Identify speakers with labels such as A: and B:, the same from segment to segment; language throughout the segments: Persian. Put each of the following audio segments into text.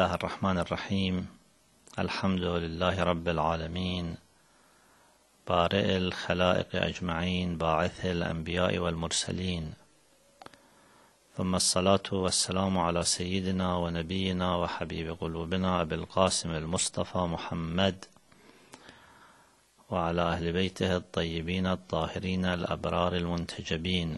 A: الله الرحمن الرحيم الحمد لله رب العالمين بارئ الخلائق أجمعين باعث الأنبياء والمرسلين ثم الصلاة والسلام على سيدنا ونبينا وحبيب قلوبنا أبي القاسم المصطفى محمد وعلى أهل بيته الطيبين الطاهرين الأبرار المنتجبين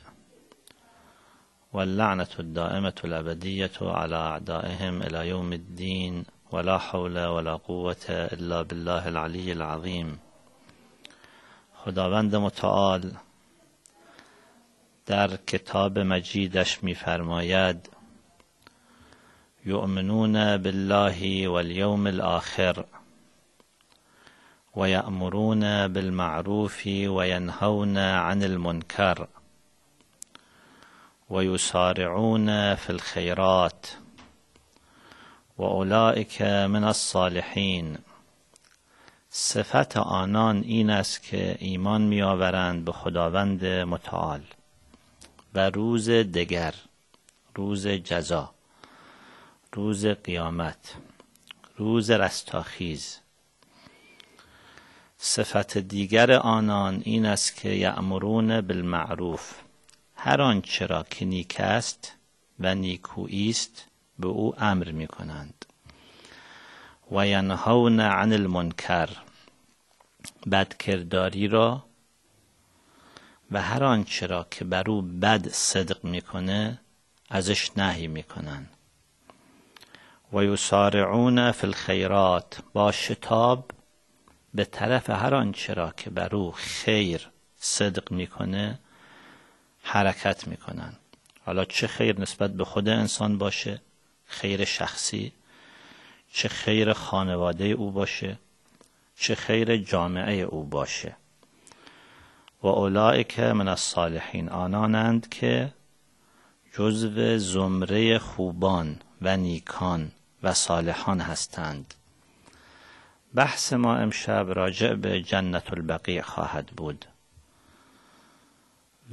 A: واللعنة الدائمة الأبدية على أعدائهم إلى يوم الدين ولا حول ولا قوة إلا بالله العلي العظيم خداوند متعال در کتاب مجیدش میفرماید یؤمنون بالله والیوم الآخر ويأمرون بالمعروف وينهون عن المنكر فی الخیرات و که من الصالحین صفت آنان این است که ایمان میآورند به خداوند متعال و روز دگر روز جزا روز قیامت روز رستاخیز صفت دیگر آنان این است که یأمرون بالمعروف هر آنچه را که نیک است و نیکویی است به او امر می کنند و ینهون عن المنکر بدکرداری را و هر آنچه را که بر او بد صدق میکنه ازش نهی میکنن و یسارعون فی الخیرات با شتاب به طرف هر آنچه را که بر او خیر صدق میکنه حرکت میکنن حالا چه خیر نسبت به خود انسان باشه خیر شخصی چه خیر خانواده او باشه چه خیر جامعه او باشه و اولای که من الصالحین آنانند که جزو زمره خوبان و نیکان و صالحان هستند بحث ما امشب راجع به جنت البقی خواهد بود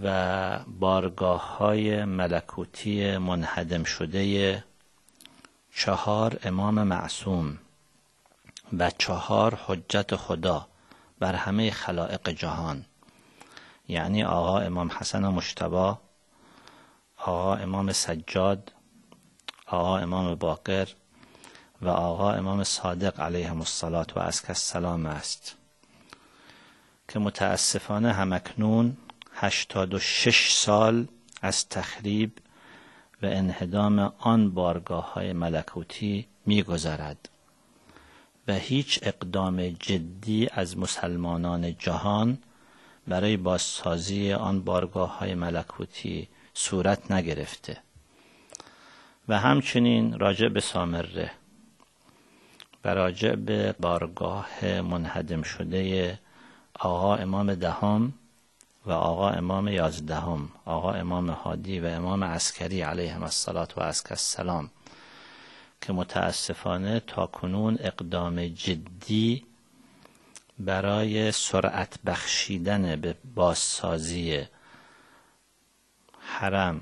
A: و بارگاه های ملکوتی منهدم شده چهار امام معصوم و چهار حجت خدا بر همه خلائق جهان یعنی آقا امام حسن مشتبا آقا امام سجاد آقا امام باقر و آقا امام صادق علیهم مصطلات و از سلام است که متاسفانه همکنون 86 سال از تخریب و انهدام آن بارگاه های ملکوتی میگذرد و هیچ اقدام جدی از مسلمانان جهان برای بازسازی آن بارگاه های ملکوتی صورت نگرفته و همچنین راجع به سامره و راجع به بارگاه منهدم شده آقا امام دهم و آقا امام یازدهم آقا امام حادی و امام عسکری علیهم السلام و السلام که متاسفانه تا کنون اقدام جدی برای سرعت بخشیدن به بازسازی حرم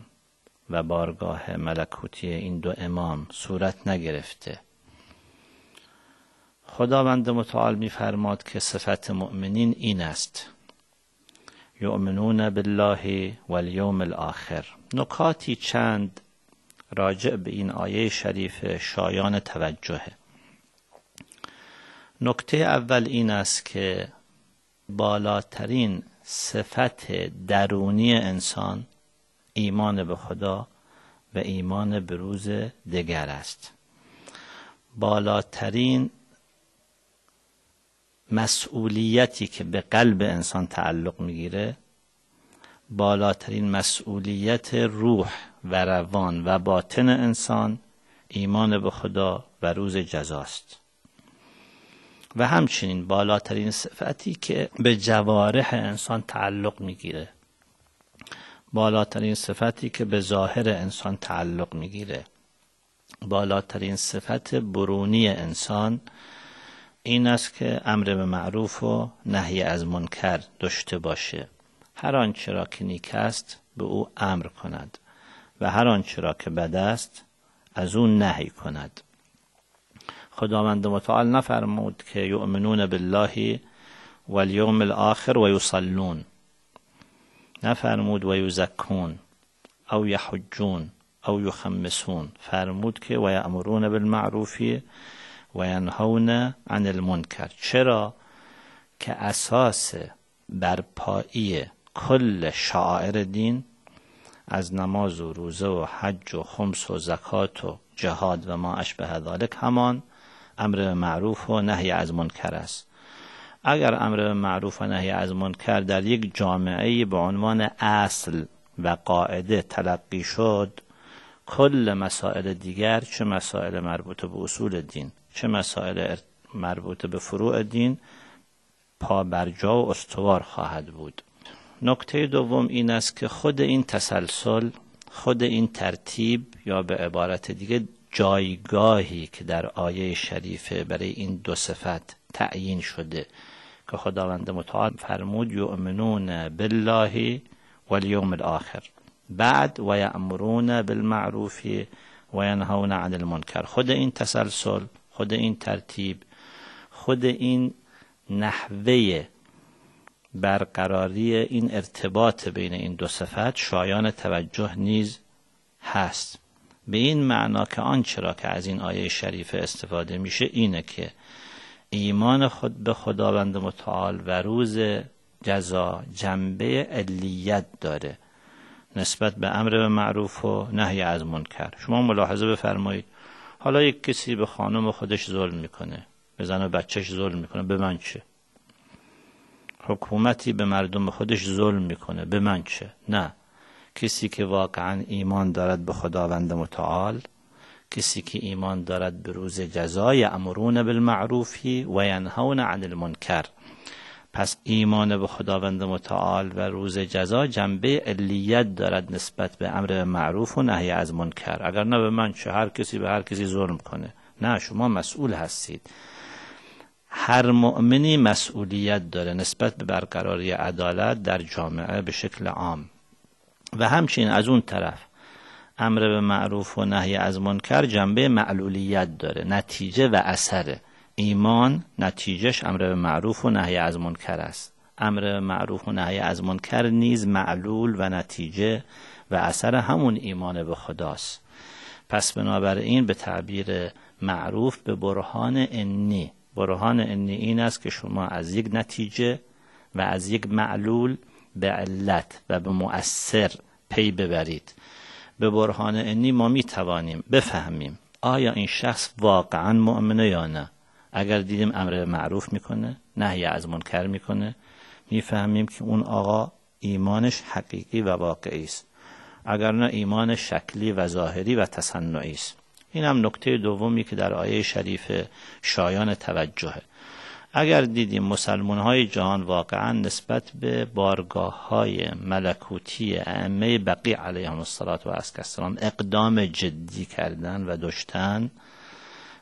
A: و بارگاه ملکوتی این دو امام صورت نگرفته خداوند متعال میفرماد که صفت مؤمنین این است یؤمنون بالله والیوم الاخر نکاتی چند راجع به این آیه شریف شایان توجهه نکته اول این است که بالاترین صفت درونی انسان ایمان به خدا و ایمان به روز دیگر است بالاترین مسئولیتی که به قلب انسان تعلق میگیره بالاترین مسئولیت روح و روان و باطن انسان ایمان به خدا و روز جزاست و همچنین بالاترین صفتی که به جوارح انسان تعلق میگیره بالاترین صفتی که به ظاهر انسان تعلق میگیره بالاترین صفت برونی انسان این است که امر به معروف و نهی از منکر داشته باشه هر آنچه را که نیک است به او امر کند و هر آنچه را که بد است از او نهی کند خداوند متعال نفرمود که یؤمنون بالله و الیوم الاخر و یصلون نفرمود و یزکون او یحجون او یخمسون فرمود که و یامرون بالمعروفی و ینهون عن المنکر چرا که اساس برپایی کل شعائر دین از نماز و روزه و حج و خمس و زکات و جهاد و ما اشبه ذالک همان امر معروف و نهی از منکر است اگر امر معروف و نهی از منکر در یک جامعه به عنوان اصل و قاعده تلقی شد کل مسائل دیگر چه مسائل مربوط به اصول دین چه مسائل مربوط به فروع دین پا برجا و استوار خواهد بود نکته دوم این است که خود این تسلسل خود این ترتیب یا به عبارت دیگه جایگاهی که در آیه شریفه برای این دو صفت تعیین شده که خداوند متعال فرمود یؤمنون بالله والیوم الاخر بعد و یعمرون بالمعروف و ینهون عن المنکر خود این تسلسل خود این ترتیب خود این نحوه برقراری این ارتباط بین این دو صفت شایان توجه نیز هست به این معنا که آنچرا که از این آیه شریف استفاده میشه اینه که ایمان خود به خداوند متعال و روز جزا جنبه علیت داره نسبت به امر به معروف و نهی از منکر شما ملاحظه بفرمایید حالا یک کسی به خانم خودش ظلم میکنه به زن و بچهش ظلم میکنه به من چه حکومتی به مردم خودش ظلم میکنه به من چه نه کسی که واقعا ایمان دارد به خداوند متعال کسی که ایمان دارد به روز جزای امرون بالمعروفی و ینهون عن المنکر پس ایمان به خداوند متعال و روز جزا جنبه علیت دارد نسبت به امر معروف و نهی از منکر اگر نه به من چه هر کسی به هر کسی ظلم کنه نه شما مسئول هستید هر مؤمنی مسئولیت داره نسبت به برقراری عدالت در جامعه به شکل عام و همچنین از اون طرف امر به معروف و نهی از منکر جنبه معلولیت داره نتیجه و اثره ایمان نتیجهش امر معروف و نهی از منکر است امر معروف و نهی از منکر نیز معلول و نتیجه و اثر همون ایمان به خداست پس بنابراین به تعبیر معروف به برهان انی برهان انی این است که شما از یک نتیجه و از یک معلول به علت و به مؤثر پی ببرید به برهان انی ما می توانیم بفهمیم آیا این شخص واقعا مؤمنه یا نه اگر دیدیم امر معروف میکنه نهی از منکر میکنه میفهمیم که اون آقا ایمانش حقیقی و واقعی است اگر نه ایمان شکلی و ظاهری و تصنعی است این هم نکته دومی که در آیه شریف شایان توجهه اگر دیدیم مسلمان های جهان واقعا نسبت به بارگاه های ملکوتی ائمه بقی علیهم السلام و السلام اقدام جدی کردن و داشتن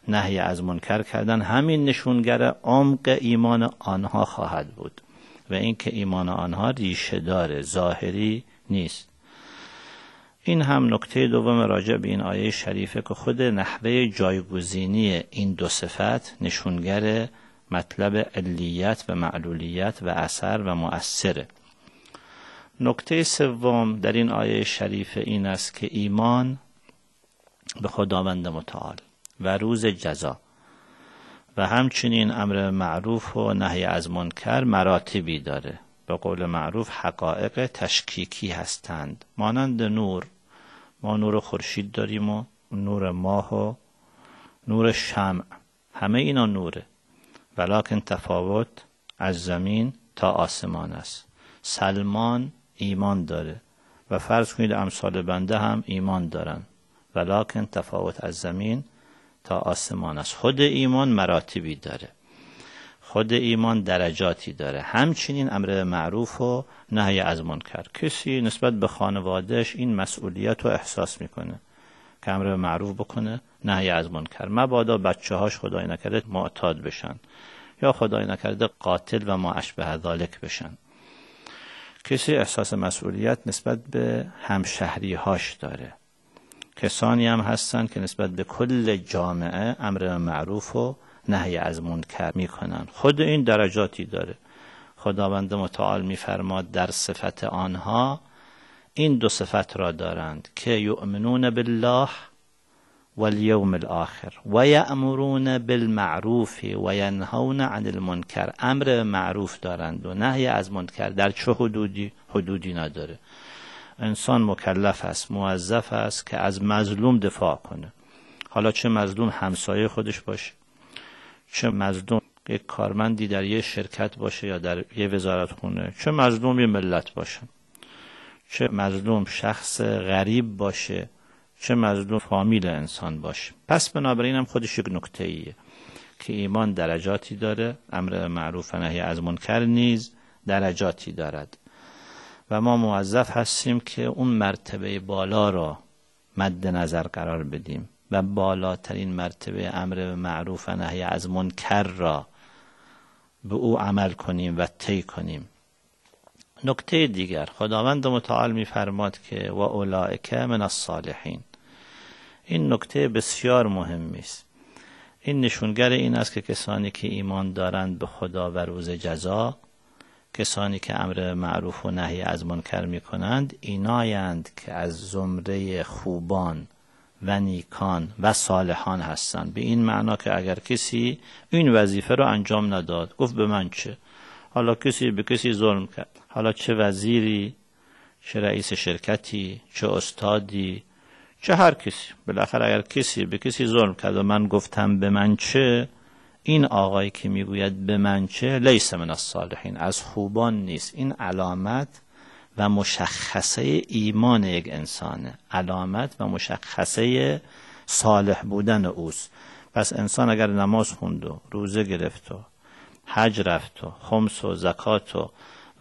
A: نهی از منکر کردن همین نشونگر عمق ایمان آنها خواهد بود و اینکه ایمان آنها ریشه داره ظاهری نیست این هم نکته دوم راجع به این آیه شریفه که خود نحوه جایگزینی این دو صفت نشونگر مطلب علیت و معلولیت و اثر و مؤثره نکته سوم در این آیه شریف این است که ایمان به خداوند متعال و روز جزا و همچنین امر معروف و نهی از منکر مراتبی داره به قول معروف حقایق تشکیکی هستند مانند نور ما نور خورشید داریم و نور ماه و نور شمع همه اینا نوره ولیکن تفاوت از زمین تا آسمان است سلمان ایمان داره و فرض کنید امثال بنده هم ایمان دارن ولیکن تفاوت از زمین تا آسمان است خود ایمان مراتبی داره خود ایمان درجاتی داره همچنین امر معروف و نهی از منکر کسی نسبت به خانوادهش این مسئولیت رو احساس میکنه که امر معروف بکنه نهی از منکر مبادا بچه هاش خدای نکرده معتاد بشن یا خدای نکرده قاتل و ما به ذالک بشن کسی احساس مسئولیت نسبت به همشهری هاش داره کسانی هم هستند که نسبت به کل جامعه امر معروف و نهی از منکر میکنن خود این درجاتی داره خداوند متعال میفرماد در صفت آنها این دو صفت را دارند که یؤمنون بالله والیوم الاخر و یأمرون بالمعروف و ینهون عن المنکر امر معروف دارند و نهی از منکر در چه حدودی حدودی نداره انسان مکلف است موظف است که از مظلوم دفاع کنه حالا چه مظلوم همسایه خودش باشه چه مظلوم یک کارمندی در یه شرکت باشه یا در یه وزارت خونه چه مظلوم یه ملت باشه چه مظلوم شخص غریب باشه چه مظلوم فامیل انسان باشه پس بنابراین هم خودش یک نکته ایه که ایمان درجاتی داره امر معروف نهی از منکر نیز درجاتی دارد و ما موظف هستیم که اون مرتبه بالا را مد نظر قرار بدیم و بالاترین مرتبه امر به معروف و نهی از منکر را به او عمل کنیم و طی کنیم نکته دیگر خداوند متعال میفرماد که و اولائک من الصالحین این نکته بسیار مهمی است این نشونگر این است که کسانی که ایمان دارند به خدا و روز جزا کسانی که امر معروف و نهی از منکر می کنند اینایند که از زمره خوبان و نیکان و صالحان هستند به این معنا که اگر کسی این وظیفه را انجام نداد گفت به من چه حالا کسی به کسی ظلم کرد حالا چه وزیری چه رئیس شرکتی چه استادی چه هر کسی بالاخره اگر کسی به کسی ظلم کرد و من گفتم به من چه این آقایی که میگوید به من چه لیس من الصالحین از خوبان نیست این علامت و مشخصه ایمان یک انسانه علامت و مشخصه صالح بودن اوست پس انسان اگر نماز خوند و روزه گرفت و حج رفت و خمس و زکات و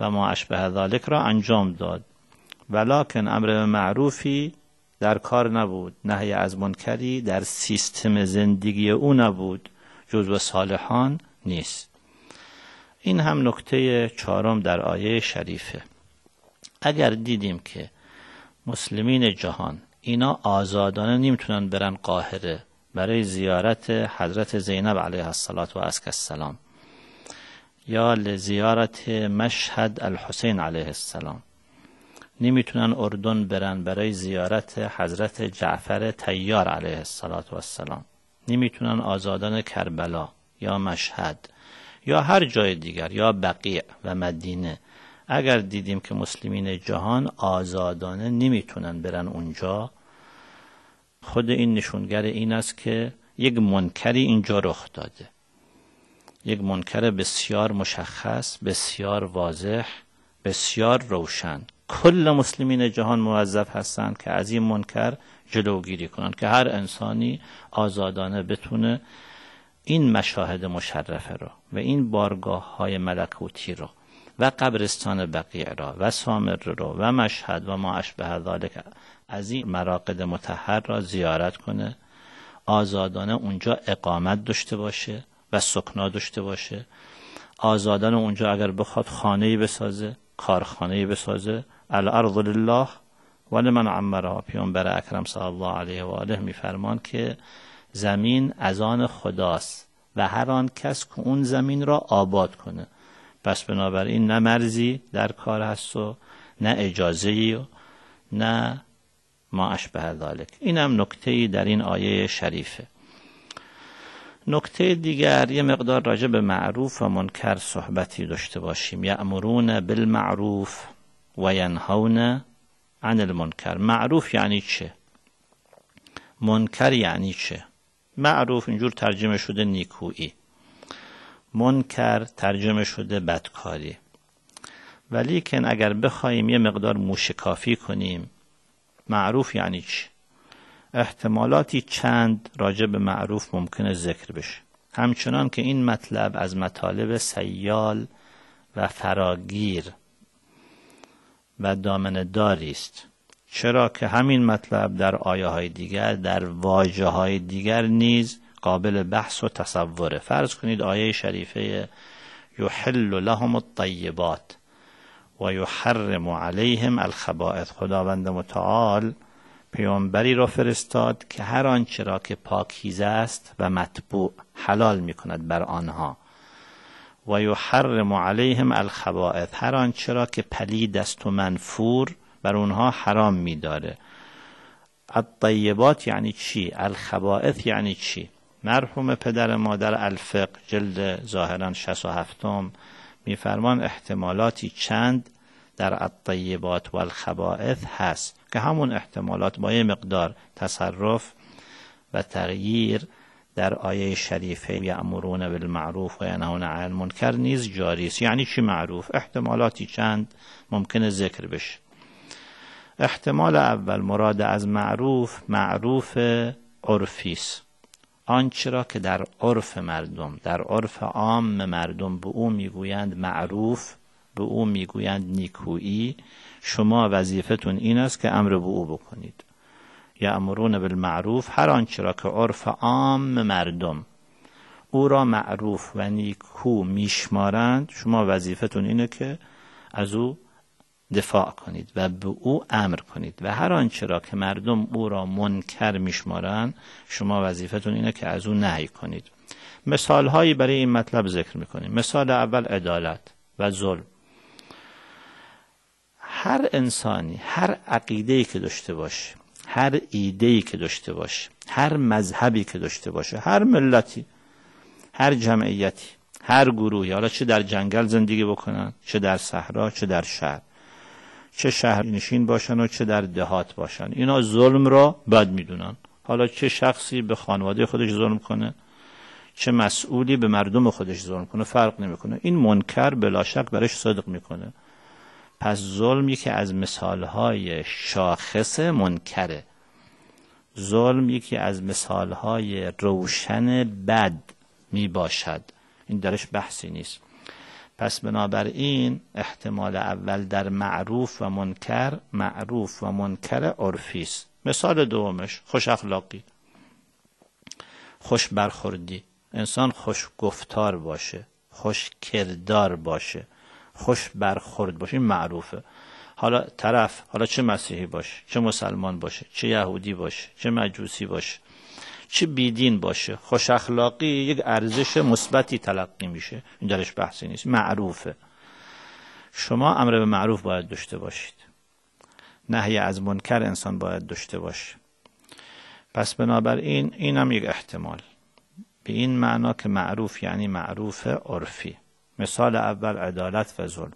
A: و ما اشبه ذالک را انجام داد ولکن امر معروفی در کار نبود نهی از منکری در سیستم زندگی او نبود جزو صالحان نیست این هم نکته چهارم در آیه شریفه اگر دیدیم که مسلمین جهان اینا آزادانه نمیتونن برن قاهره برای زیارت حضرت زینب علیه السلام و السلام یا لزیارت مشهد الحسین علیه السلام نمیتونن اردن برن برای زیارت حضرت جعفر تیار علیه السلام نمیتونن آزادان کربلا یا مشهد یا هر جای دیگر یا بقیع و مدینه اگر دیدیم که مسلمین جهان آزادانه نمیتونن برن اونجا خود این نشونگر این است که یک منکری اینجا رخ داده یک منکر بسیار مشخص بسیار واضح بسیار روشن کل مسلمین جهان موظف هستند که از این منکر جلوگیری کنند که هر انسانی آزادانه بتونه این مشاهد مشرفه را و این بارگاه های ملکوتی رو و قبرستان بقیع را و سامر رو و مشهد و ما اشبه ذالک از این مراقد متحر را زیارت کنه آزادانه اونجا اقامت داشته باشه و سکنا داشته باشه آزادانه اونجا اگر بخواد خانه بسازه کارخانه بسازه الارض لله ولی من عمرها پیانبر اکرم صلی الله علیه و آله میفرمان که زمین از آن خداست و هر آن کس که اون زمین را آباد کنه پس بنابراین نه مرزی در کار هست و نه اجازه ای و نه ما اشبه این اینم نکته ای در این آیه شریفه نکته دیگر یه مقدار راجع به معروف و منکر صحبتی داشته باشیم یعمرون بالمعروف و ینهون عن المنکر معروف یعنی چه منکر یعنی چه معروف اینجور ترجمه شده نیکویی منکر ترجمه شده بدکاری ولی که اگر بخوایم یه مقدار موشکافی کنیم معروف یعنی چه؟ احتمالاتی چند راجع به معروف ممکنه ذکر بشه همچنان که این مطلب از مطالب سیال و فراگیر و دامن داری است چرا که همین مطلب در آیه های دیگر در واجه های دیگر نیز قابل بحث و تصوره فرض کنید آیه شریفه یحل لهم الطیبات و یحرم علیهم الخبائث خداوند متعال پیامبری را فرستاد که هر آنچه را که پاکیزه است و مطبوع حلال می کند بر آنها و یحرم علیهم الخبائث هر آنچه را که پلید است و منفور بر اونها حرام میداره الطیبات یعنی چی الخبائث یعنی چی مرحوم پدر مادر الفق جلد ظاهرا 67 میفرمان احتمالاتی چند در الطیبات و الخبائث هست که همون احتمالات با یه مقدار تصرف و تغییر در آیه شریفه یامرون بالمعروف و ینهون عن المنکر نیز جاری است یعنی چی معروف احتمالاتی چند ممکنه ذکر بشه احتمال اول مراد از معروف معروف عرفی است آنچه را که در عرف مردم در عرف عام مردم به او میگویند معروف به او میگویند نیکویی شما وظیفتون این است که امر به او بکنید یامرون بالمعروف هر آنچه را که عرف عام مردم او را معروف و نیکو میشمارند شما وظیفتون اینه که از او دفاع کنید و به او امر کنید و هر آنچه را که مردم او را منکر میشمارند شما وظیفتون اینه که از او نهی کنید مثال هایی برای این مطلب ذکر میکنیم مثال اول عدالت و ظلم هر انسانی هر عقیده‌ای که داشته باشه هر ای که داشته باشه هر مذهبی که داشته باشه هر ملتی هر جمعیتی هر گروهی حالا چه در جنگل زندگی بکنن چه در صحرا چه در شهر چه شهر نشین باشن و چه در دهات باشن اینا ظلم را بد میدونن حالا چه شخصی به خانواده خودش ظلم کنه چه مسئولی به مردم خودش ظلم کنه فرق نمیکنه این منکر بلا شک برش صدق میکنه پس ظلم یکی از مثالهای شاخص منکره ظلم یکی از مثالهای روشن بد می باشد این درش بحثی نیست پس بنابراین احتمال اول در معروف و منکر معروف و منکر عرفی است مثال دومش خوش اخلاقی خوش برخوردی انسان خوش گفتار باشه خوش کردار باشه خوش برخورد باشه این معروفه حالا طرف حالا چه مسیحی باشه چه مسلمان باشه چه یهودی باشه چه مجوسی باشه چه بیدین باشه خوش اخلاقی یک ارزش مثبتی تلقی میشه این درش بحثی نیست معروفه شما امر به معروف باید داشته باشید نهی از منکر انسان باید داشته باشه پس بنابراین این هم یک احتمال به این معنا که معروف یعنی معروف عرفی مثال اول عدالت و ظلم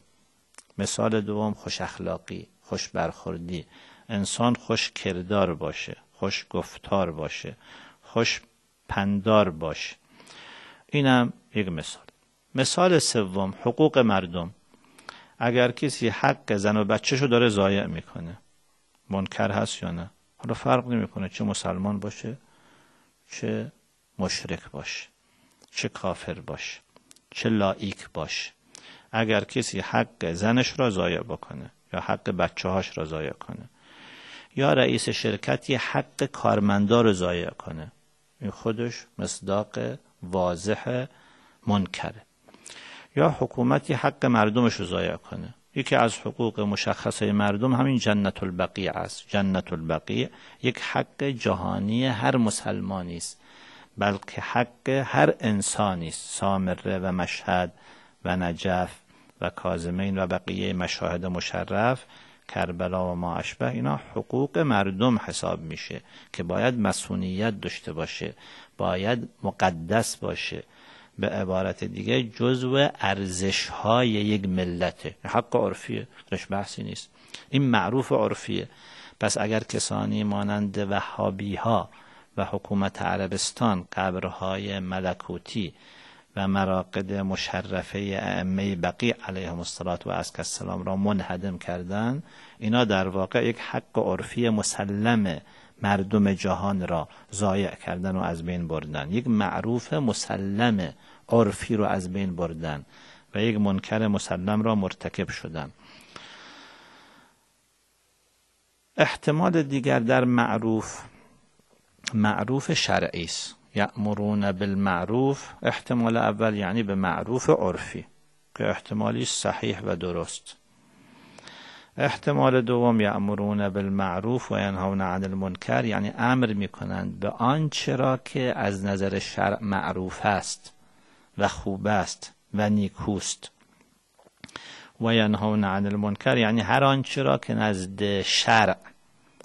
A: مثال دوم خوش اخلاقی خوش برخوردی انسان خوش کردار باشه خوش گفتار باشه خوش پندار باشه اینم یک مثال مثال سوم حقوق مردم اگر کسی حق زن و بچهشو داره ضایع میکنه منکر هست یا نه حالا فرق نمیکنه چه مسلمان باشه چه مشرک باشه چه کافر باشه چه لایک باش اگر کسی حق زنش را ضایع بکنه یا حق بچه هاش را ضایع کنه یا رئیس شرکتی حق کارمندا رو ضایع کنه این خودش مصداق واضح منکره یا حکومتی حق مردمش رو ضایع کنه یکی از حقوق مشخصه مردم همین جنت البقیع است جنت البقیع یک حق جهانی هر مسلمانی است بلکه حق هر انسانی است سامره و مشهد و نجف و کازمین و بقیه مشاهد مشرف کربلا و ما اشبه اینا حقوق مردم حساب میشه که باید مسئولیت داشته باشه باید مقدس باشه به عبارت دیگه جزو ارزش های یک ملته حق عرفیه درش بحثی نیست این معروف عرفیه پس اگر کسانی مانند وحابی ها و حکومت عربستان قبرهای ملکوتی و مراقد مشرفه ائمه بقی علیهم الصلاة و السلام را منهدم کردن اینا در واقع یک حق عرفی مسلم مردم جهان را ضایع کردن و از بین بردن یک معروف مسلم عرفی رو از بین بردن و یک منکر مسلم را مرتکب شدن احتمال دیگر در معروف معروف شرعی است یأمرون بالمعروف احتمال اول یعنی به معروف عرفی که احتمالی صحیح و درست احتمال دوم یأمرون بالمعروف و ینهون عن المنکر یعنی امر میکنند به آنچه را که از نظر شرع معروف است و خوب است و نیکوست و ینهون عن المنکر یعنی هر آنچه را که نزد شرع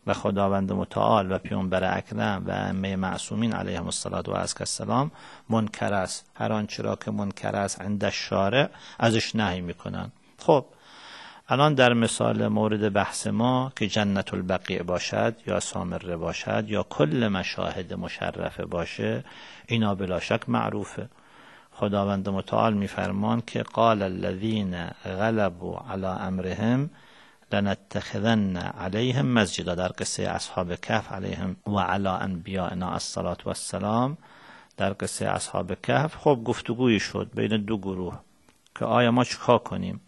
A: و خداوند متعال و پیانبر اکرم و امه معصومین علیهم الصلاه و عزک السلام منکر است هر آنچه را که منکر است عند شارع ازش نهی میکنن خب الان در مثال مورد بحث ما که جنت البقیع باشد یا سامره باشد یا کل مشاهد مشرفه باشه اینا بلا شک معروفه خداوند متعال میفرمان که قال الذین غلبوا علی امرهم لنتخذن علیهم مسجدا در قصه اصحاب کهف علیهم و علی انبیائنا الصلاة و السلام در قصه اصحاب کهف خب گفتگویی شد بین دو گروه که آیا ما چکار کنیم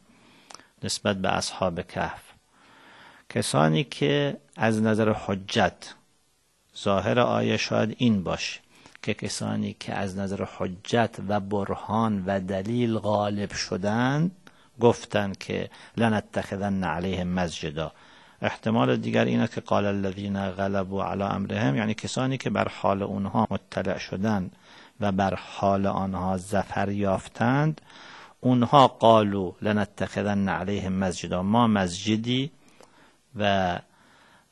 A: نسبت به اصحاب کهف کسانی که از نظر حجت ظاهر آیه شاید این باشه که کسانی که از نظر حجت و برهان و دلیل غالب شدند گفتند که لنتخذن علیهم مسجدا احتمال دیگر اینه که قال الذین غلبوا علی امرهم یعنی کسانی که بر حال اونها مطلع شدند و بر حال آنها زفر یافتند اونها قالو لنتخذن علیهم مسجدا ما مسجدی و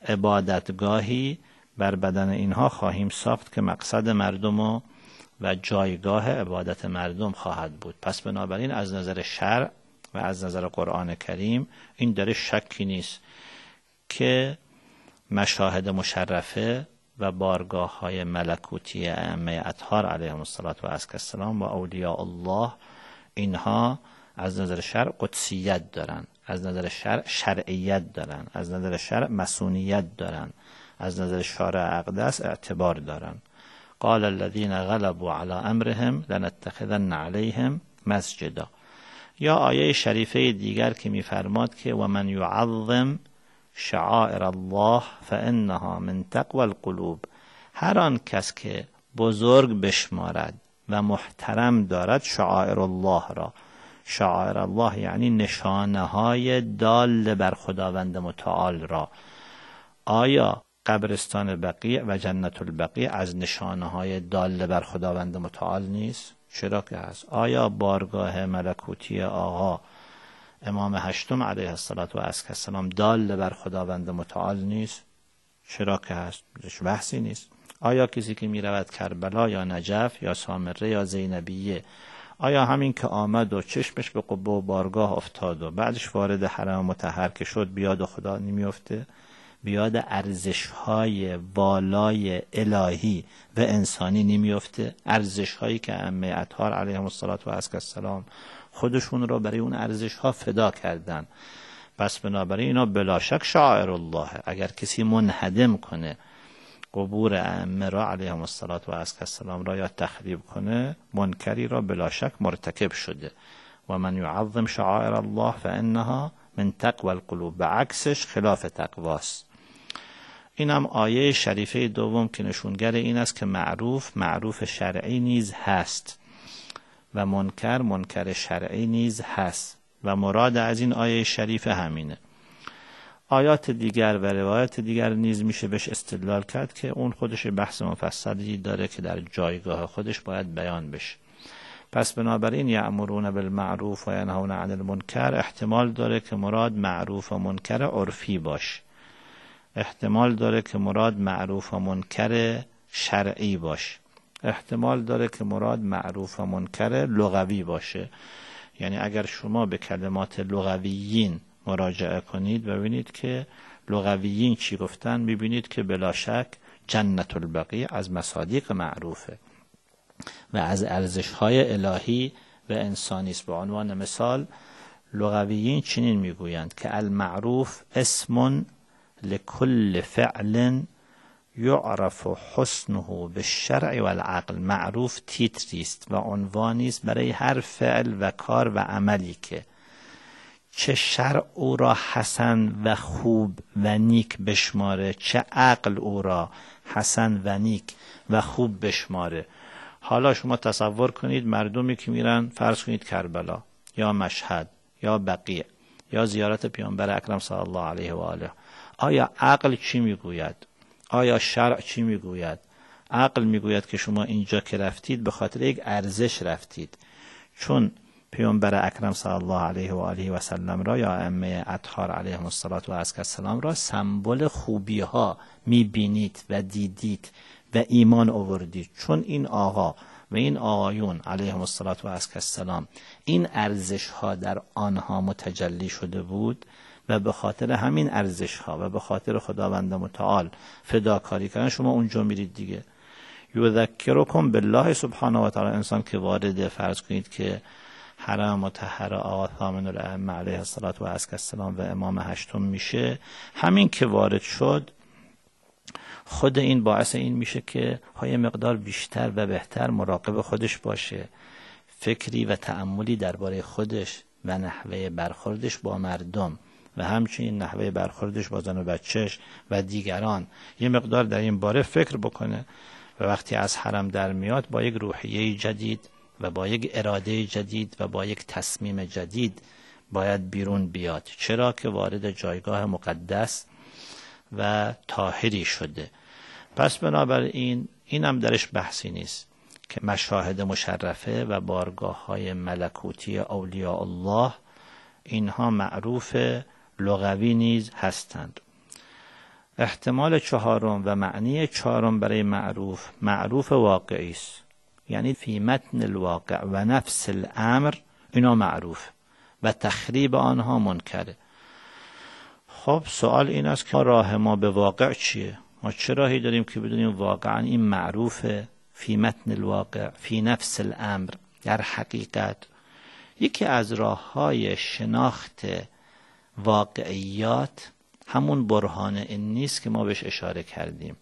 A: عبادتگاهی بر بدن اینها خواهیم ساخت که مقصد مردم و, و جایگاه عبادت مردم خواهد بود پس بنابراین از نظر شرع و از نظر قرآن کریم این داره شکی نیست که مشاهد مشرفه و بارگاه های ملکوتی ائمه اطهار علیهم و السلام و اولیاء الله اینها از نظر شرع قدسیت دارن از نظر شرع شرعیت دارن از نظر شرع مسونیت دارن از نظر شارع اقدس اعتبار دارن قال الذين غلبوا على امرهم لنتخذن عليهم مسجدا یا آیه شریفه دیگر که میفرماد که و من یعظم شعائر الله فانها من تقوی القلوب هر آن کس که بزرگ بشمارد و محترم دارد شعائر الله را شعائر الله یعنی نشانه های دال بر خداوند متعال را آیا قبرستان بقیع و جنت البقیع از نشانه های دال بر خداوند متعال نیست؟ چرا که هست آیا بارگاه ملکوتی آقا امام هشتم علیه السلام دال بر خداوند متعال نیست چرا که هست بحثی نیست آیا کسی که می رود کربلا یا نجف یا سامره یا زینبیه آیا همین که آمد و چشمش به قبه و بارگاه افتاد و بعدش وارد حرم متحرک شد بیاد و خدا نمیفته بیاد ارزش های والای الهی و انسانی نمیفته ارزش هایی که ائمه اطهار علیهم و السلام خودشون را برای اون ارزش ها فدا کردن پس بنابراین اینا شک شاعر الله اگر کسی منهدم کنه قبور ائمه را علیهم و السلام را یا تخریب کنه منکری را شک مرتکب شده و من یعظم شعائر الله فانها من تقوی القلوب بعکسش خلاف تقواست این هم آیه شریفه دوم که نشونگر این است که معروف معروف شرعی نیز هست و منکر منکر شرعی نیز هست و مراد از این آیه شریفه همینه آیات دیگر و روایت دیگر نیز میشه بهش استدلال کرد که اون خودش بحث مفصلی داره که در جایگاه خودش باید بیان بشه پس بنابراین یعمرون بالمعروف و ینهون عن المنکر احتمال داره که مراد معروف و منکر عرفی باشه احتمال داره که مراد معروف و منکر شرعی باشه احتمال داره که مراد معروف و منکر لغوی باشه یعنی اگر شما به کلمات لغویین مراجعه کنید و ببینید که لغویین چی گفتن ببینید که بلا شک جنت البقی از مصادیق معروفه و از ارزش های الهی و انسانی است به عنوان مثال لغویین چنین میگویند که المعروف اسم لکل فعل یعرف حسنه به شرع و العقل معروف تیتری است و عنوانی است برای هر فعل و کار و عملی که چه شرع او را حسن و خوب و نیک بشماره چه عقل او را حسن و نیک و خوب بشماره حالا شما تصور کنید مردمی که میرن فرض کنید کربلا یا مشهد یا بقیه یا زیارت پیانبر اکرم صلی الله علیه و آله آیا عقل چی میگوید آیا شرع چی میگوید عقل میگوید که شما اینجا که رفتید به خاطر یک ارزش رفتید چون پیامبر اکرم صلی الله علیه و آله و سلم را یا ائمه اطهار علیهم السلام را سمبل خوبی ها میبینید و دیدید و ایمان آوردید چون این آقا و این آقایون علیهم السلام این ارزش ها در آنها متجلی شده بود و به خاطر همین ارزش ها و به خاطر خداوند متعال فداکاری کردن شما اونجا میرید دیگه یذکرکم بالله سبحانه و تعالی انسان که وارد فرض کنید که حرم مطهر آقا ثامن الائمه علیه الصلاه و السلام و امام هشتم میشه همین که وارد شد خود این باعث این میشه که های مقدار بیشتر و بهتر مراقب خودش باشه فکری و تعملی درباره خودش و نحوه برخوردش با مردم و همچنین نحوه برخوردش با زن و بچهش و دیگران یه مقدار در این باره فکر بکنه و وقتی از حرم در میاد با یک روحیه جدید و با یک اراده جدید و با یک تصمیم جدید باید بیرون بیاد چرا که وارد جایگاه مقدس و تاهری شده پس بنابراین این هم درش بحثی نیست که مشاهد مشرفه و بارگاه های ملکوتی اولیاء الله اینها معروفه لغوی نیز هستند احتمال چهارم و معنی چهارم برای معروف معروف واقعی است یعنی فی متن الواقع و نفس الامر اینا معروف و تخریب آنها منکره خب سوال این است که راه ما به واقع چیه ما چه راهی داریم که بدونیم واقعا این معروفه فی متن الواقع فی نفس الامر در حقیقت یکی از راه های شناخت واقعیات همون برهان این نیست که ما بهش اشاره کردیم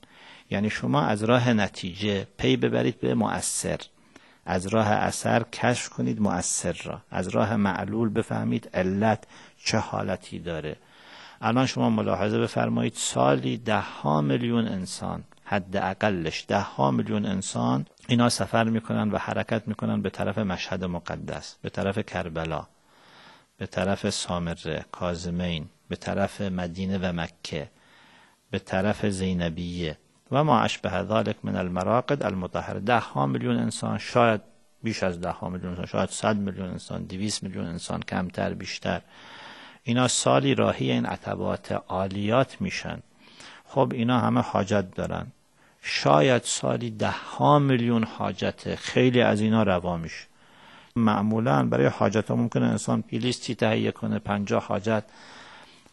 A: یعنی شما از راه نتیجه پی ببرید به مؤثر از راه اثر کشف کنید مؤثر را از راه معلول بفهمید علت چه حالتی داره الان شما ملاحظه بفرمایید سالی ده ها میلیون انسان حد اقلش ده ها میلیون انسان اینا سفر میکنن و حرکت میکنن به طرف مشهد مقدس به طرف کربلا به طرف سامره کازمین به طرف مدینه و مکه به طرف زینبیه و ما اشبه ذلك من المراقد المطهر ده ها میلیون انسان شاید بیش از ده ها میلیون انسان شاید صد میلیون انسان دویست میلیون انسان کمتر بیشتر اینا سالی راهی این عتبات عالیات میشن خب اینا همه حاجت دارن شاید سالی ده ها میلیون حاجته خیلی از اینا روا میشه معمولا برای حاجت ها ممکنه انسان پیلیستی تهیه کنه پنجاه حاجت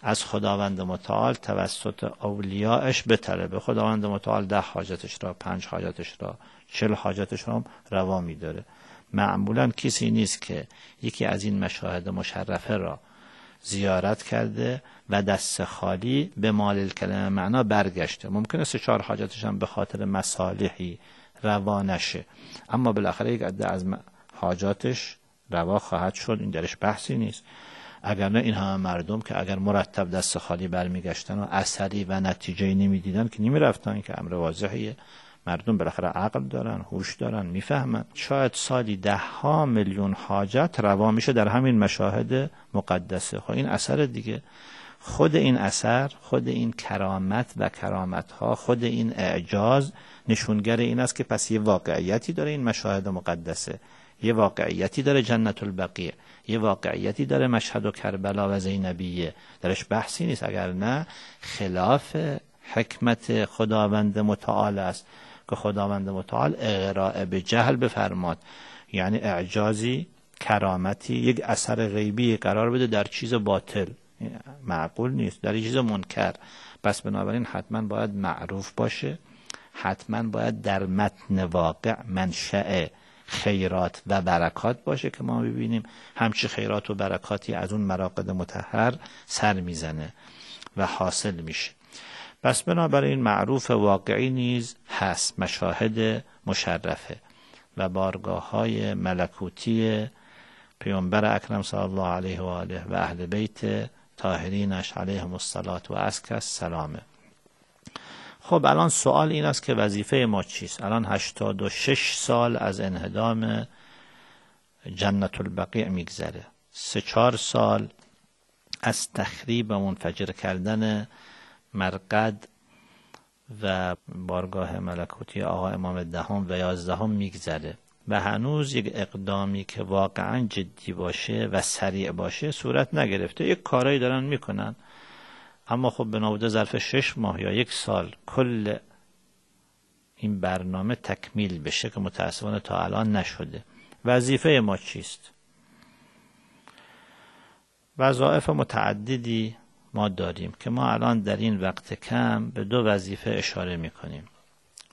A: از خداوند متعال توسط اولیاش بتره به خداوند متعال ده حاجتش را پنج حاجتش را چل حاجتش را روا داره. معمولا کسی نیست که یکی از این مشاهد مشرفه را زیارت کرده و دست خالی به مال کلمه معنا برگشته ممکنه سه چهار حاجتش هم به خاطر مصالحی روا نشه اما بالاخره یک عده از حاجاتش روا خواهد شد این درش بحثی نیست اگر نه این همه مردم که اگر مرتب دست خالی برمیگشتن و اثری و نتیجه ای نمیدیدن که این که امر واضحیه مردم بالاخره عقل دارن هوش دارن میفهمن شاید سالی ده ها میلیون حاجت روا میشه در همین مشاهد مقدسه خب این اثر دیگه خود این اثر خود این کرامت و کرامت ها خود این اعجاز نشونگر این است که پس یه واقعیتی داره این مشاهد مقدسه یه واقعیتی داره جنت البقیه یه واقعیتی داره مشهد و کربلا و زینبیه درش بحثی نیست اگر نه خلاف حکمت خداوند متعال است که خداوند متعال اقراع به جهل بفرماد یعنی اعجازی کرامتی یک اثر غیبی قرار بده در چیز باطل معقول نیست در چیز منکر پس بنابراین حتما باید معروف باشه حتما باید در متن واقع منشأ خیرات و برکات باشه که ما ببینیم همچی خیرات و برکاتی از اون مراقد متحر سر میزنه و حاصل میشه پس بنابراین معروف واقعی نیز هست مشاهد مشرفه و بارگاه های ملکوتی پیامبر اکرم صلی الله علیه و آله و اهل بیت طاهرینش علیهم الصلات و اسکس سلامه خب الان سوال این است که وظیفه ما چیست الان 86 سال از انهدام جنت البقیع میگذره سه چهار سال از تخریب و منفجر کردن مرقد و بارگاه ملکوتی آقا امام دهم و یازدهم میگذره و هنوز یک اقدامی که واقعا جدی باشه و سریع باشه صورت نگرفته یک کارایی دارن میکنن اما خب بنابوده ظرف شش ماه یا یک سال کل این برنامه تکمیل بشه که متاسفانه تا الان نشده وظیفه ما چیست وظایف متعددی ما داریم که ما الان در این وقت کم به دو وظیفه اشاره می کنیم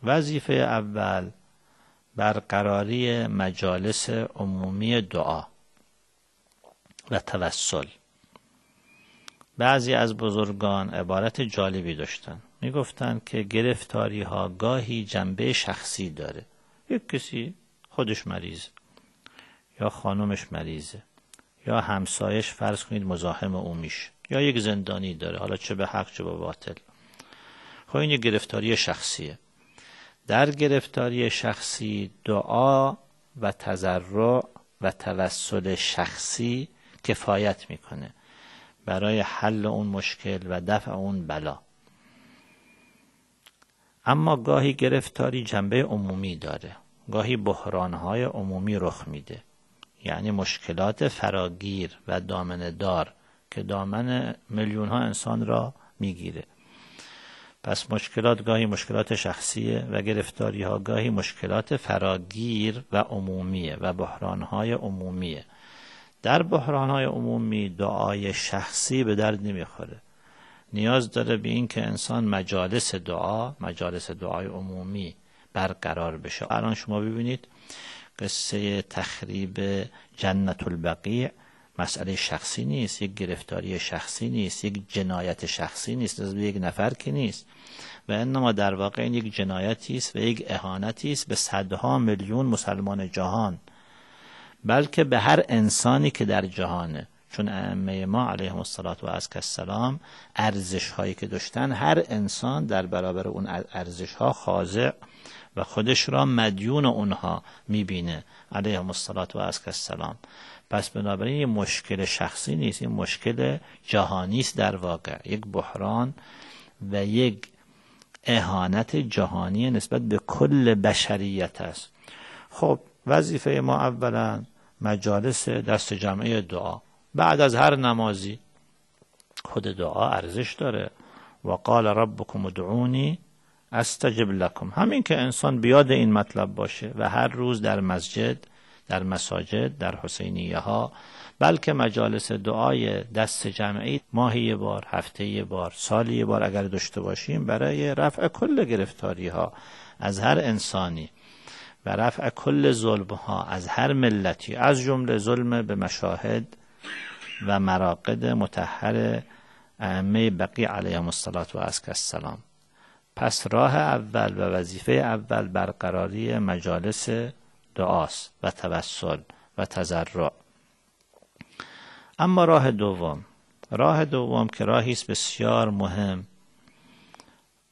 A: وظیفه اول برقراری مجالس عمومی دعا و توسل بعضی از بزرگان عبارت جالبی داشتند میگفتند که گرفتاری ها گاهی جنبه شخصی داره یک کسی خودش مریض یا خانمش مریضه یا همسایش فرض کنید مزاحم او میشه یا یک زندانی داره حالا چه به حق چه به باطل خب این گرفتاری شخصیه در گرفتاری شخصی دعا و تضرع و توسل شخصی کفایت میکنه برای حل اون مشکل و دفع اون بلا اما گاهی گرفتاری جنبه عمومی داره گاهی بحرانهای عمومی رخ میده یعنی مشکلات فراگیر و دامن دار که دامن میلیون ها انسان را میگیره پس مشکلات گاهی مشکلات شخصیه و گرفتاری ها گاهی مشکلات فراگیر و عمومیه و بحران های عمومیه در های عمومی دعای شخصی به درد نمیخوره نیاز داره به این که انسان مجالس دعا مجالس دعای عمومی برقرار بشه الان شما ببینید قصه تخریب جنت البقیع مسئله شخصی نیست یک گرفتاری شخصی نیست یک جنایت شخصی نیست از یک نفر که نیست و انما در واقع این یک جنایتی است و یک اهانتی است به صدها میلیون مسلمان جهان بلکه به هر انسانی که در جهانه چون ائمه ما علیهم الصلات و از السلام ارزش هایی که داشتن هر انسان در برابر اون ارزش ها خاضع و خودش را مدیون اونها میبینه علیهم الصلات و از السلام پس بنابراین یه مشکل شخصی نیست این مشکل جهانی است در واقع یک بحران و یک اهانت جهانی نسبت به کل بشریت است خب وظیفه ما اولا مجالس دست جمعی دعا بعد از هر نمازی خود دعا ارزش داره و قال ربکم ادعونی استجب لکم همین که انسان بیاد این مطلب باشه و هر روز در مسجد در مساجد در حسینیه ها بلکه مجالس دعای دست جمعی ماهی بار هفته یه بار سالی یه بار اگر داشته باشیم برای رفع کل گرفتاری ها از هر انسانی و رفع کل ظلم ها از هر ملتی از جمله ظلم به مشاهد و مراقد متحر ائمه بقی علیه مصطلات و السلام پس راه اول و وظیفه اول برقراری مجالس دعاست و توسل و تزرع اما راه دوم راه دوم که راهی است بسیار مهم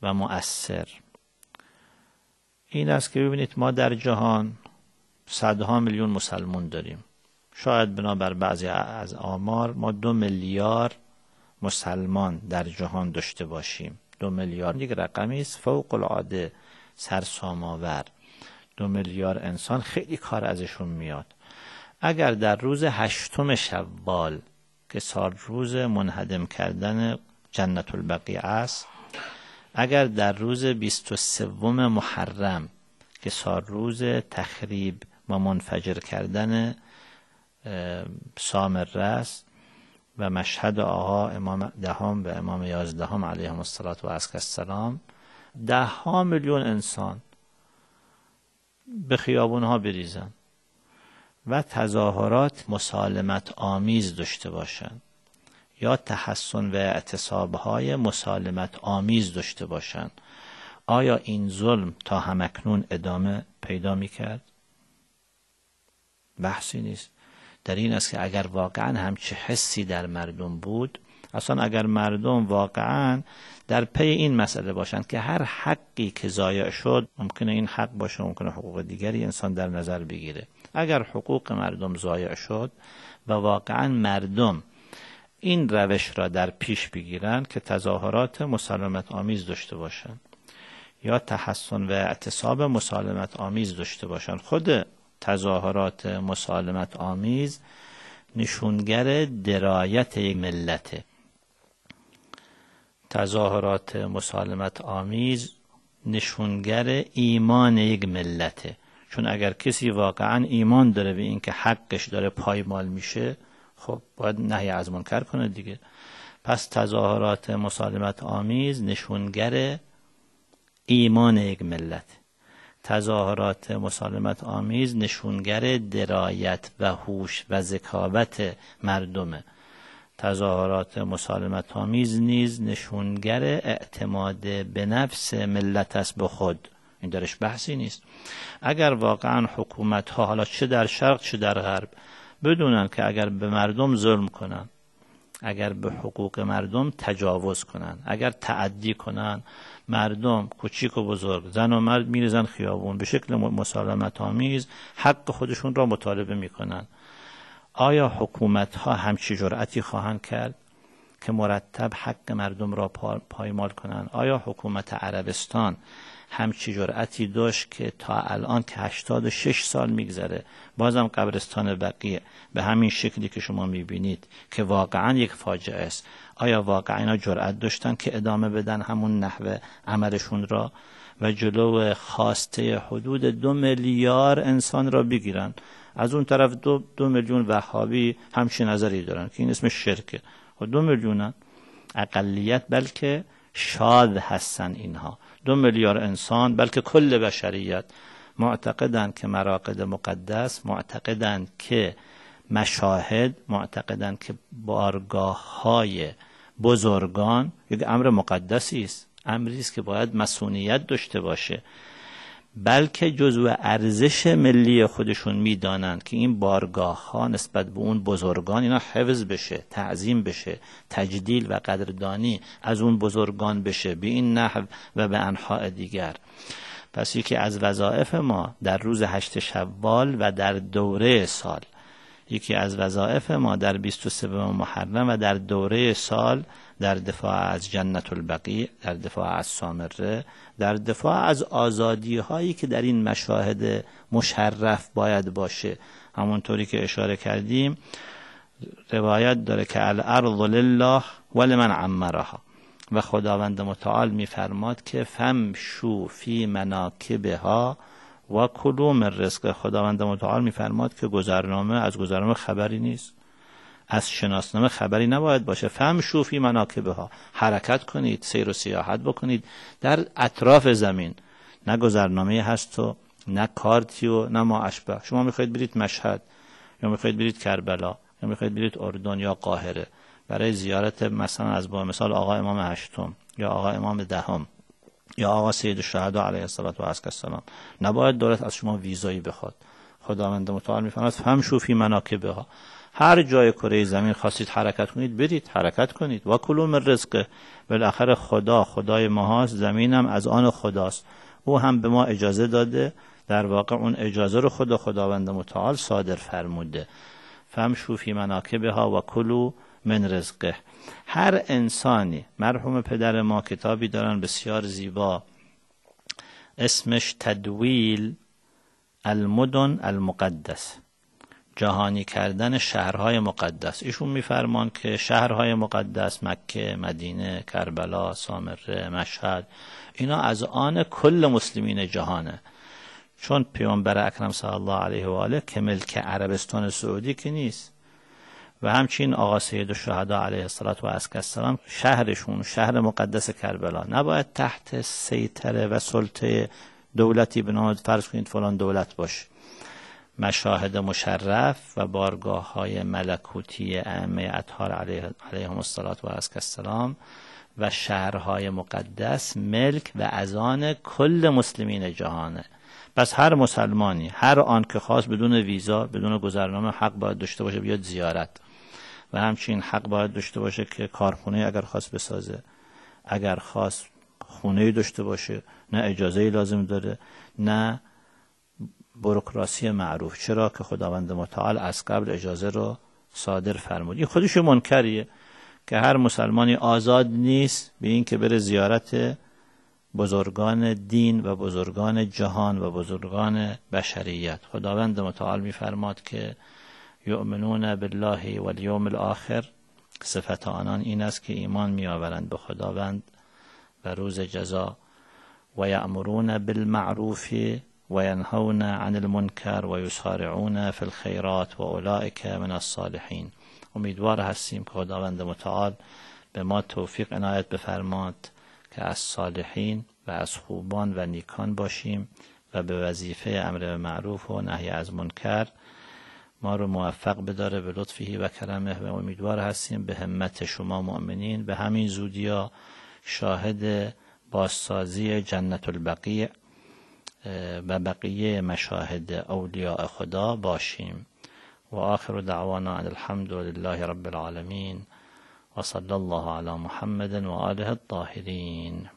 A: و مؤثر این است که ببینید ما در جهان صدها میلیون مسلمان داریم شاید بنابر بعضی از آمار ما دو میلیارد مسلمان در جهان داشته باشیم دو میلیارد یک رقمی است فوق العاده سرساماور دو میلیارد انسان خیلی کار ازشون میاد اگر در روز هشتم شوال که سال روز منهدم کردن جنت البقیع است اگر در روز سوم محرم که سال روز تخریب و منفجر کردن سامر است و مشهد آها امام دهم و امام یازدهم علیهم الصلاة و السلام ده ها میلیون انسان به خیابون ها بریزن و تظاهرات مسالمت آمیز داشته باشند یا تحسن و اعتصابهای مسالمت آمیز داشته باشند آیا این ظلم تا همکنون ادامه پیدا می کرد؟ بحثی نیست در این است که اگر واقعا همچه حسی در مردم بود اصلا اگر مردم واقعا در پی این مسئله باشند که هر حقی که ضایع شد ممکنه این حق باشه ممکنه حقوق دیگری انسان در نظر بگیره اگر حقوق مردم ضایع شد و واقعا مردم این روش را در پیش بگیرند که تظاهرات مسالمت آمیز داشته باشند یا تحسن و اعتصاب مسالمت آمیز داشته باشند خود تظاهرات مسالمت آمیز نشونگر درایت یک ملته تظاهرات مسالمت آمیز نشونگر ایمان یک ملته چون اگر کسی واقعا ایمان داره به اینکه حقش داره پایمال میشه خب باید نهی از منکر کنه دیگه پس تظاهرات مسالمت آمیز نشونگر ایمان یک ملت تظاهرات مسالمت آمیز نشونگر درایت و هوش و ذکاوت مردمه تظاهرات مسالمت آمیز نیز نشونگر اعتماد به نفس ملت است به خود این درش بحثی نیست اگر واقعا حکومت ها حالا چه در شرق چه در غرب بدونن که اگر به مردم ظلم کنن اگر به حقوق مردم تجاوز کنن اگر تعدی کنن مردم کوچیک و بزرگ زن و مرد میرزن خیابون به شکل مسالمت آمیز حق خودشون را مطالبه میکنن آیا حکومت ها همچی جرأتی خواهند کرد که مرتب حق مردم را پایمال کنند آیا حکومت عربستان همچی جرأتی داشت که تا الان که 86 سال میگذره بازم قبرستان بقیه به همین شکلی که شما میبینید که واقعا یک فاجعه است آیا واقعا اینا جرأت داشتن که ادامه بدن همون نحوه عملشون را و جلو خواسته حدود دو میلیارد انسان را بگیرن از اون طرف دو, میلیون وهابی همچین نظری دارن که این اسم شرکه و خب دو میلیون اقلیت بلکه شاد هستن اینها دو میلیارد انسان بلکه کل بشریت معتقدند که مراقد مقدس معتقدند که مشاهد معتقدند که بارگاه های بزرگان یک امر مقدسی است امری است که باید مسونیت داشته باشه بلکه جزو ارزش ملی خودشون میدانند که این بارگاه ها نسبت به اون بزرگان اینا حفظ بشه تعظیم بشه تجدیل و قدردانی از اون بزرگان بشه به این نحو و به انحاء دیگر پس یکی از وظایف ما در روز هشت شوال و در دوره سال یکی از وظایف ما در 23 محرم و در دوره سال در دفاع از جنت البقیع در دفاع از سامره در دفاع از آزادی هایی که در این مشاهد مشرف باید باشه همونطوری که اشاره کردیم روایت داره که الارض لله ولمن عمرها و خداوند متعال میفرماد که فم شو فی مناکبها و کلوم رزق خداوند متعال میفرماد که گذرنامه از گذرنامه خبری نیست از شناسنامه خبری نباید باشه فهم شوفی مناکبه ها حرکت کنید سیر و سیاحت بکنید در اطراف زمین نه گذرنامه هست و نه کارتی و نه ما شما میخواید برید مشهد یا میخواید برید کربلا یا میخواید برید اردن یا قاهره برای زیارت مثلا از با مثال آقا امام هشتم یا آقا امام دهم یا آقا سید شهدا علیه الصلاه و السلام نباید دولت از شما ویزایی بخواد خداوند متعال میفرماد فهم شوفی مناکبه ها هر جای کره زمین خواستید حرکت کنید برید حرکت کنید و کلوم رزق بالاخره خدا خدای زمین زمینم از آن خداست او هم به ما اجازه داده در واقع اون اجازه رو خدا خداوند متعال صادر فرموده فهم شوفی مناکبه ها و کلو من رزقه هر انسانی مرحوم پدر ما کتابی دارن بسیار زیبا اسمش تدویل المدن المقدس جهانی کردن شهرهای مقدس ایشون میفرمان که شهرهای مقدس مکه، مدینه، کربلا، سامره، مشهد اینا از آن کل مسلمین جهانه چون پیامبر اکرم صلی الله علیه و آله که ملک عربستان سعودی که نیست و همچین آقا سید الشهدا علیه الصلاه و السلام شهرشون شهر مقدس کربلا نباید تحت سیطره و سلطه دولتی به نام فرض کنید فلان دولت باش مشاهد مشرف و بارگاه های ملکوتی ائمه اطهار علیهم الصلات و السلام و شهرهای مقدس ملک و ازان کل مسلمین جهانه پس هر مسلمانی هر آن که خواست بدون ویزا بدون گذرنامه حق باید داشته باشه بیاد زیارت و همچنین حق باید داشته باشه که کارخونه اگر خواست بسازه اگر خواست خونه داشته باشه نه اجازه لازم داره نه بروکراسی معروف چرا که خداوند متعال از قبل اجازه رو صادر فرمود این خودش منکریه که هر مسلمانی آزاد نیست به این که بره زیارت بزرگان دین و بزرگان جهان و بزرگان بشریت خداوند متعال میفرماد که یؤمنون بالله و الاخر صفت آنان این است که ایمان میآورند به خداوند و روز جزا و یعمرون بالمعروف و ینهون عن المنکر و یسارعون فی الخیرات و اولئک من الصالحین امیدوار هستیم که خداوند متعال به ما توفیق عنایت بفرماد که از صالحین و از خوبان و نیکان باشیم و به وظیفه امر معروف و نهی از منکر ما رو موفق بداره به لطفه و کرمه و امیدوار هستیم به همت شما مؤمنین به همین زودیا شاهد بازسازی جنت البقیع و بقیه مشاهد اولیاء خدا باشیم و آخر دعوانا ان الحمد لله رب العالمین و صلی الله علی محمد و آله الطاهرین